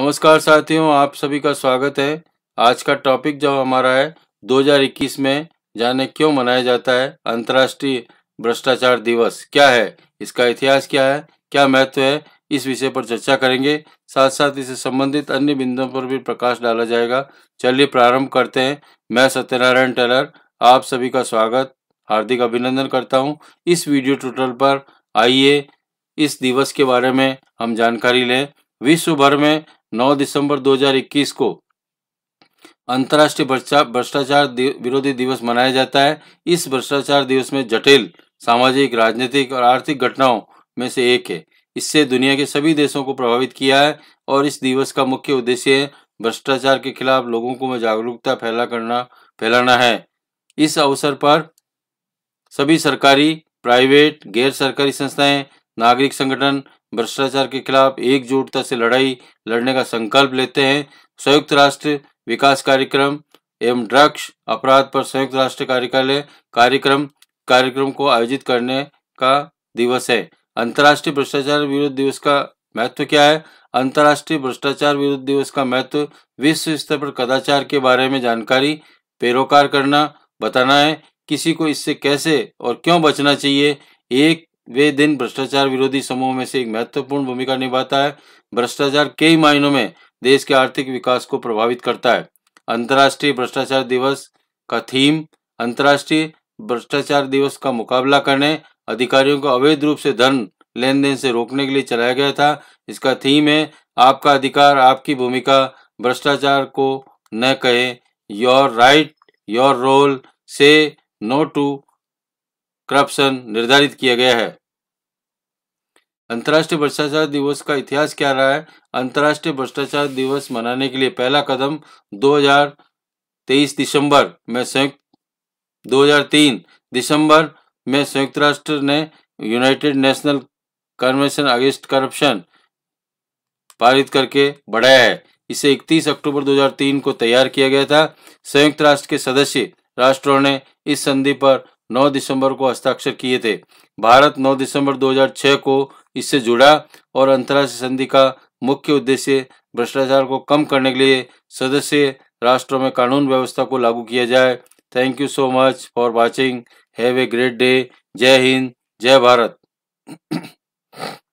नमस्कार साथियों आप सभी का स्वागत है आज का टॉपिक जो हमारा है 2021 में जाने क्यों मनाया जाता है अंतर्राष्ट्रीय भ्रष्टाचार दिवस क्या है इसका इतिहास क्या है क्या महत्व है इस विषय पर चर्चा करेंगे साथ साथ इससे संबंधित अन्य बिंदुओं पर भी प्रकाश डाला जाएगा चलिए प्रारंभ करते हैं मैं सत्यनारायण टेलर आप सभी का स्वागत हार्दिक अभिनंदन करता हूँ इस वीडियो ट्यूटोरियल पर आइए इस दिवस के बारे में हम जानकारी लें विश्व भर में 9 दिसंबर 2021 को अंतर्राष्ट्रीय भ्रष्टाचार विरोधी दिवस मनाया जाता है इस भ्रष्टाचार दिवस में जटिल सामाजिक राजनीतिक और आर्थिक घटनाओं में से एक है इससे दुनिया के सभी देशों को प्रभावित किया है और इस दिवस का मुख्य उद्देश्य भ्रष्टाचार के खिलाफ लोगों को जागरूकता फैला करना फैलाना है इस अवसर पर सभी सरकारी प्राइवेट गैर सरकारी संस्थाएं नागरिक संगठन भ्रष्टाचार के खिलाफ एकजुटता से लड़ाई लड़ने का संकल्प लेते हैं संयुक्त राष्ट्र विकास कार्यक्रम एवं ड्रग्स अपराध पर संयुक्त राष्ट्र कार्यालय कार्यक्रम कार्यक्रम को आयोजित करने का दिवस है अंतर्राष्ट्रीय भ्रष्टाचार विरोध दिवस का महत्व क्या है अंतर्राष्ट्रीय भ्रष्टाचार विरोध दिवस का महत्व विश्व स्तर पर कदाचार के बारे में जानकारी पेरोकार करना बताना है किसी को इससे कैसे और क्यों बचना चाहिए एक वे दिन भ्रष्टाचार विरोधी समूह में से एक महत्वपूर्ण भूमिका निभाता है भ्रष्टाचार कई मायनों में देश के आर्थिक विकास को प्रभावित करता है अंतर्राष्ट्रीय भ्रष्टाचार दिवस का थीम अंतर्राष्ट्रीय भ्रष्टाचार दिवस का मुकाबला करने अधिकारियों को अवैध रूप से धन लेन देन से रोकने के लिए चलाया गया था इसका थीम है आपका अधिकार आपकी भूमिका भ्रष्टाचार को न कहे योर राइट योर रोल से नो टू करप्शन निर्धारित किया गया है अंतर्राष्ट्रीय भ्रष्टाचार दिवस का इतिहास क्या रहा है अंतर्राष्ट्रीय भ्रष्टाचार दिवस मनाने के लिए पहला कदम 2023 दिसंबर में संयुक्त 2003 दिसंबर में संयुक्त राष्ट्र ने United National Convention Against Corruption पारित करके बढ़ाया है इसे 31 अक्टूबर 2003 को तैयार किया गया था संयुक्त राष्ट्र के सदस्य राष्ट्रों ने इस संधि पर 9 दिसंबर को हस्ताक्षर किए थे भारत 9 दिसंबर 2006 को इससे जुड़ा और अंतर्राष्ट्रीय संधि का मुख्य उद्देश्य भ्रष्टाचार को कम करने के लिए सदस्य राष्ट्रों में कानून व्यवस्था को लागू किया जाए thank you so much for watching have a great day जय हिंद जय भारत